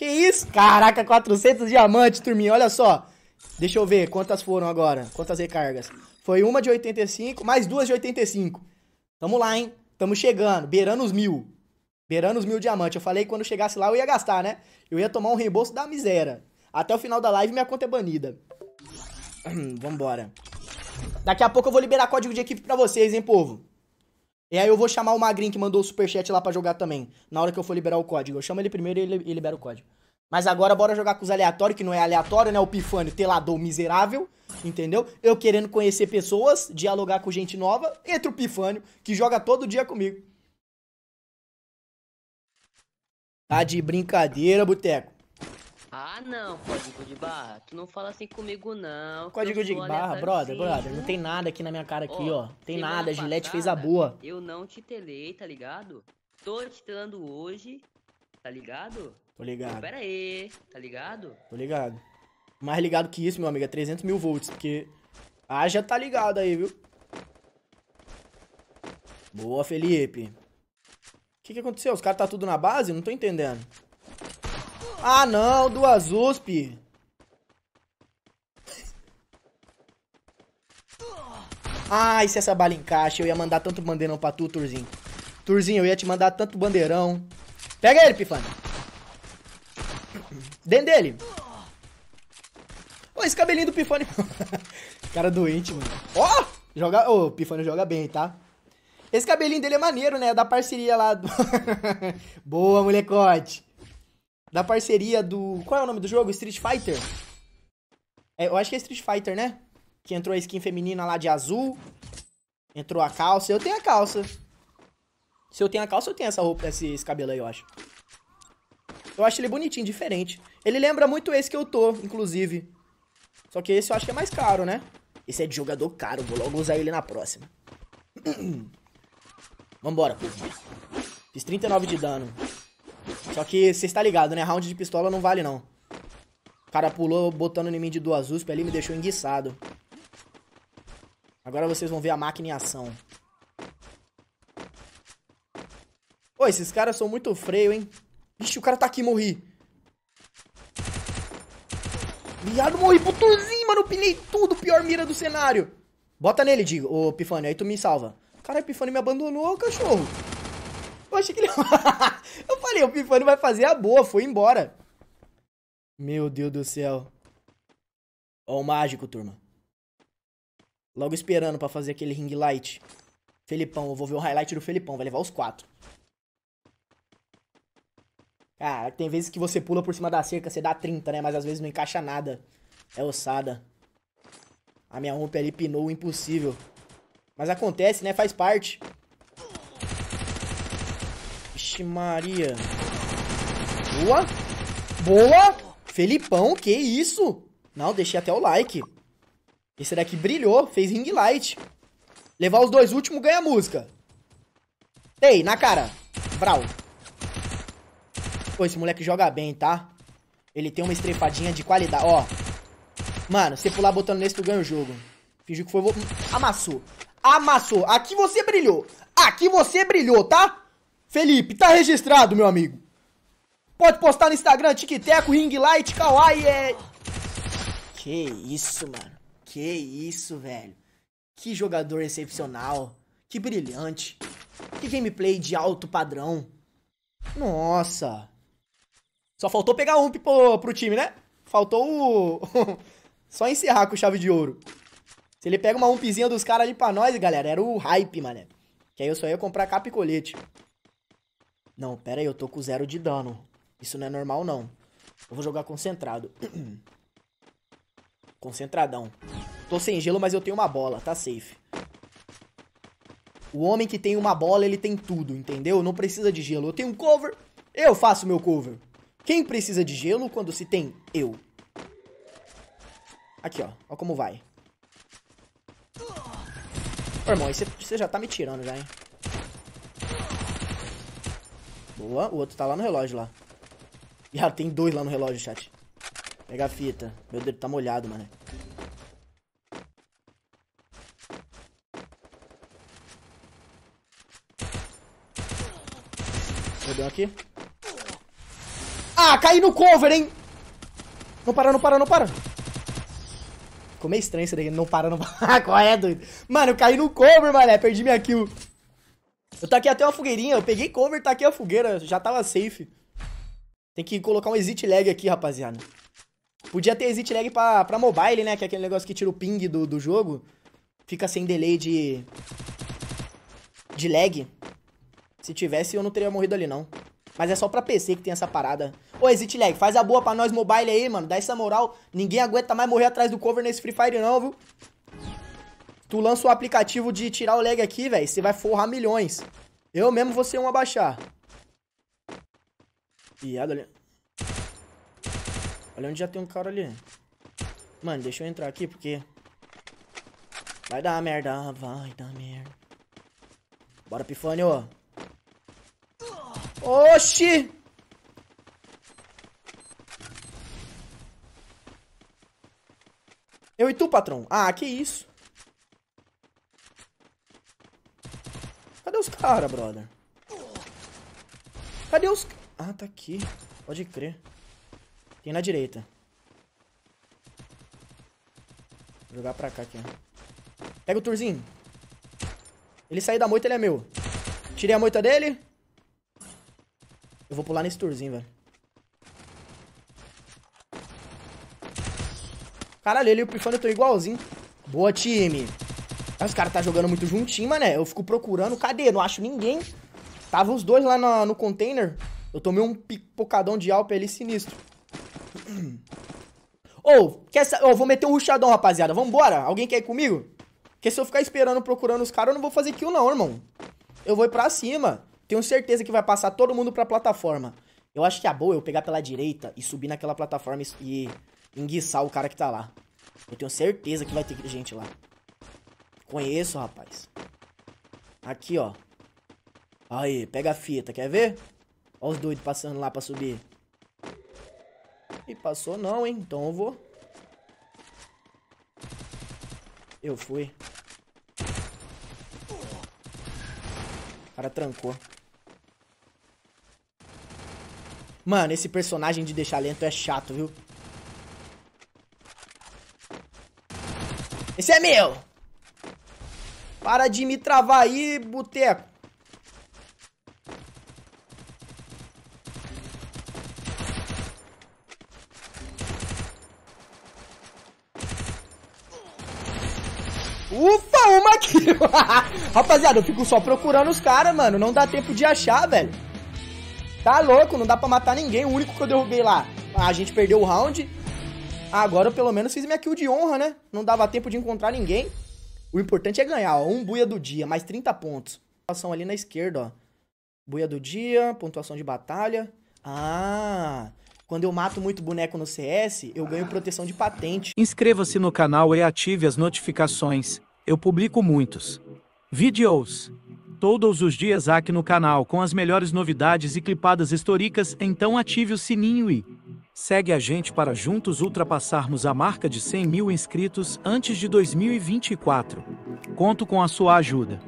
Que isso? Caraca, 400 diamantes, turminha. Olha só. Deixa eu ver quantas foram agora. Quantas recargas. Foi uma de 85, mais duas de 85. Tamo lá, hein? Tamo chegando. Beirando os mil. Beirando os mil diamantes. Eu falei que quando chegasse lá eu ia gastar, né? Eu ia tomar um reembolso da miséria. Até o final da live minha conta é banida. Vambora. Daqui a pouco eu vou liberar código de equipe pra vocês, hein, povo? E aí eu vou chamar o Magrin que mandou o superchat lá para jogar também. Na hora que eu for liberar o código. Eu chamo ele primeiro e ele, ele libera o código. Mas agora bora jogar com os aleatórios, que não é aleatório, né? O Pifânio, telador miserável, entendeu? Eu querendo conhecer pessoas, dialogar com gente nova. Entra o Pifânio, que joga todo dia comigo. Tá de brincadeira, Boteco. Ah, não, código de barra. Tu não fala assim comigo, não. Código de barra, brother, assim. brother. Não tem nada aqui na minha cara aqui, ó. ó. Tem nada, a Gillette fez a boa. Eu não te telei, tá ligado? Tô te telando hoje, tá ligado? Tô ligado. pera aí, tá ligado? Tô ligado. Mais ligado que isso, meu amigo, é 300 mil volts, porque... Ah, já tá ligado aí, viu? Boa, Felipe. O que que aconteceu? Os caras tá tudo na base? Não tô entendendo. Ah, não, duas USP. Ai, se essa bala encaixa, eu ia mandar tanto bandeirão pra tu, Turzinho. Turzinho, eu ia te mandar tanto bandeirão. Pega ele, Pifano. Dentro dele. Pô, esse cabelinho do Pifano, Cara doente, mano. Ó! Oh! Joga... Ô, oh, joga bem, tá? Esse cabelinho dele é maneiro, né? É da parceria lá do... Boa, molecote. Da parceria do. Qual é o nome do jogo? Street Fighter? É, eu acho que é Street Fighter, né? Que entrou a skin feminina lá de azul. Entrou a calça. Eu tenho a calça. Se eu tenho a calça, eu tenho essa roupa, esse, esse cabelo aí, eu acho. Eu acho ele bonitinho, diferente. Ele lembra muito esse que eu tô, inclusive. Só que esse eu acho que é mais caro, né? Esse é de jogador caro, vou logo usar ele na próxima. Vambora. Fiz 39 de dano. Só que você está ligado, né? Round de pistola não vale, não. O cara pulou botando em mim de duas USP ali me deixou enguiçado. Agora vocês vão ver a máquina em ação. Pô, esses caras são muito freio, hein? Vixe, o cara tá aqui, morri. Viado, morri putuzinho mano. Pinei tudo, pior mira do cenário. Bota nele, digo, ô Pifani, aí tu me salva. Cara, Pifani me abandonou, cachorro. Eu achei que ele... Eu falei, o Pifano vai fazer a boa, foi embora. Meu Deus do céu. Ó, o mágico, turma. Logo esperando pra fazer aquele ring light. Felipão, eu vou ver o highlight do Felipão, vai levar os quatro. Cara, tem vezes que você pula por cima da cerca, você dá 30, né? Mas às vezes não encaixa nada. É ossada. A minha rompe ali pinou o impossível. Mas acontece, né? Faz parte. Vixe Maria. Boa. Boa. Felipão, que isso? Não, deixei até o like. Esse daqui brilhou, fez ring light. Levar os dois últimos, ganha a música. Ei, na cara. Vral. Pô, esse moleque joga bem, tá? Ele tem uma estrefadinha de qualidade, ó. Mano, você pular botando nesse, tu ganha o jogo. Fingiu que foi... Amassou. Amassou. Aqui você brilhou. Aqui você brilhou, tá? Felipe, tá registrado, meu amigo. Pode postar no Instagram, TikTeco, Ring Light, Kawaii é. Que isso, mano. Que isso, velho. Que jogador excepcional. Que brilhante. Que gameplay de alto padrão. Nossa. Só faltou pegar um pro, pro time, né? Faltou o. Só encerrar com chave de ouro. Se ele pega uma umpzinha dos caras ali pra nós, galera, era o hype, mané. Que aí eu só ia comprar capa e colete. Não, pera aí, eu tô com zero de dano. Isso não é normal, não. Eu vou jogar concentrado. Concentradão. Tô sem gelo, mas eu tenho uma bola, tá safe. O homem que tem uma bola, ele tem tudo, entendeu? Não precisa de gelo. Eu tenho um cover, eu faço meu cover. Quem precisa de gelo quando se tem eu? Aqui, ó. Ó como vai. Ô, irmão, você já tá me tirando já, hein? Boa. O outro tá lá no relógio, lá. Já tem dois lá no relógio, chat. Pega a fita. Meu dedo tá molhado, mano. Perdeu aqui. Ah, caí no cover, hein? Não para, não para, não para. Ficou meio estranho isso daí. Não para, não para. Qual é, doido? Mano, eu caí no cover, mané. Perdi minha kill. Eu taquei até uma fogueirinha, eu peguei cover, taquei a fogueira, já tava safe. Tem que colocar um exit lag aqui, rapaziada. Podia ter exit lag pra, pra mobile, né? Que é aquele negócio que tira o ping do, do jogo. Fica sem delay de... De lag. Se tivesse, eu não teria morrido ali, não. Mas é só pra PC que tem essa parada. Ô, exit lag, faz a boa pra nós mobile aí, mano. Dá essa moral. Ninguém aguenta mais morrer atrás do cover nesse Free Fire não, viu? Tu lança o aplicativo de tirar o lag aqui, velho. Você vai forrar milhões. Eu mesmo vou ser um abaixar. Viado, olha. Olha onde já tem um cara ali. Mano, deixa eu entrar aqui, porque... Vai dar merda, ah, vai dar merda. Bora, Pifânio. Oxi! Eu e tu, patrão? Ah, que isso? cara, brother? Cadê os... Ah, tá aqui. Pode crer. Tem na direita. Vou jogar pra cá aqui, ó. Pega o Turzinho. Ele sair da moita, ele é meu. Tirei a moita dele. Eu vou pular nesse Turzinho, velho. Caralho, ele e o Pifano estão igualzinho. Boa, time. Os caras tá jogando muito juntinho, né? Eu fico procurando. Cadê? Não acho ninguém. Tava os dois lá no, no container. Eu tomei um pipocadão de alpe ali sinistro. Ou, oh, quer oh, vou meter o um ruchadão, rapaziada. Vambora. Alguém quer ir comigo? Porque se eu ficar esperando, procurando os caras, eu não vou fazer kill não, irmão. Eu vou ir pra cima. Tenho certeza que vai passar todo mundo pra plataforma. Eu acho que a é boa é eu pegar pela direita e subir naquela plataforma e enguiçar o cara que tá lá. Eu tenho certeza que vai ter gente lá. Conheço, rapaz. Aqui, ó. Aí, pega a fita, quer ver? Ó os doidos passando lá pra subir. E passou não, hein? Então eu vou. Eu fui. O cara trancou. Mano, esse personagem de deixar lento é chato, viu? Esse é meu! Para de me travar aí, boteco. Ufa, uma kill. Rapaziada, eu fico só procurando os caras, mano. Não dá tempo de achar, velho. Tá louco, não dá pra matar ninguém. O único que eu derrubei lá. A gente perdeu o round. Agora eu pelo menos fiz minha kill de honra, né? Não dava tempo de encontrar ninguém. O importante é ganhar, ó. Um buia do dia, mais 30 pontos. Pontuação ali na esquerda, ó. Buia do dia, pontuação de batalha. Ah, quando eu mato muito boneco no CS, eu ganho proteção de patente. Inscreva-se no canal e ative as notificações. Eu publico muitos vídeos todos os dias aqui no canal com as melhores novidades e clipadas históricas, então ative o sininho e Segue a gente para juntos ultrapassarmos a marca de 100 mil inscritos antes de 2024. Conto com a sua ajuda.